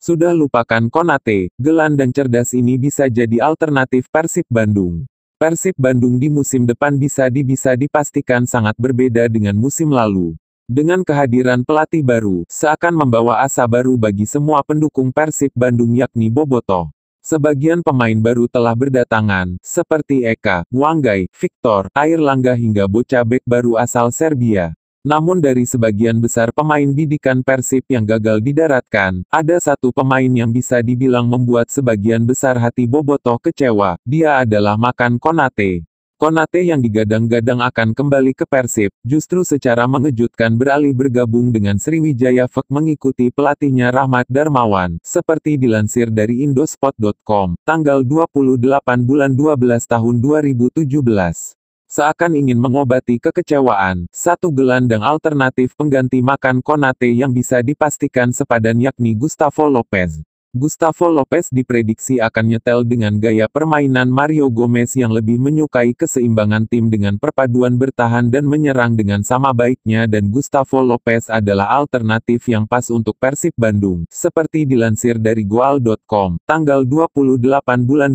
Sudah lupakan Konate, gelan dan cerdas ini bisa jadi alternatif Persib Bandung. Persib Bandung di musim depan bisa dibisa dipastikan sangat berbeda dengan musim lalu. Dengan kehadiran pelatih baru, seakan membawa asa baru bagi semua pendukung Persib Bandung yakni Boboto. Sebagian pemain baru telah berdatangan, seperti Eka, Wanggai, Victor, Air Langga hingga Bocabek baru asal Serbia. Namun dari sebagian besar pemain bidikan Persib yang gagal didaratkan, ada satu pemain yang bisa dibilang membuat sebagian besar hati Boboto kecewa, dia adalah Makan Konate. Konate yang digadang-gadang akan kembali ke Persib, justru secara mengejutkan beralih bergabung dengan Sriwijaya Fek mengikuti pelatihnya Rahmat Darmawan, seperti dilansir dari indospot.com, tanggal 28 bulan 12 tahun 2017. Seakan ingin mengobati kekecewaan, satu gelandang alternatif pengganti makan Konate yang bisa dipastikan sepadan yakni Gustavo Lopez. Gustavo Lopez diprediksi akan nyetel dengan gaya permainan Mario Gomez yang lebih menyukai keseimbangan tim dengan perpaduan bertahan dan menyerang dengan sama baiknya dan Gustavo Lopez adalah alternatif yang pas untuk Persib Bandung, seperti dilansir dari goal.com, tanggal 28 bulan 12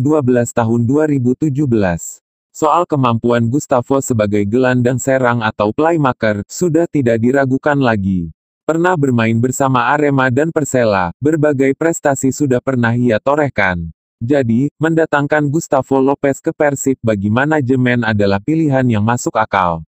tahun 2017. Soal kemampuan Gustavo sebagai gelandang serang atau playmaker, sudah tidak diragukan lagi. Pernah bermain bersama Arema dan Persela, berbagai prestasi sudah pernah ia torehkan. Jadi, mendatangkan Gustavo Lopez ke Persib bagi manajemen adalah pilihan yang masuk akal.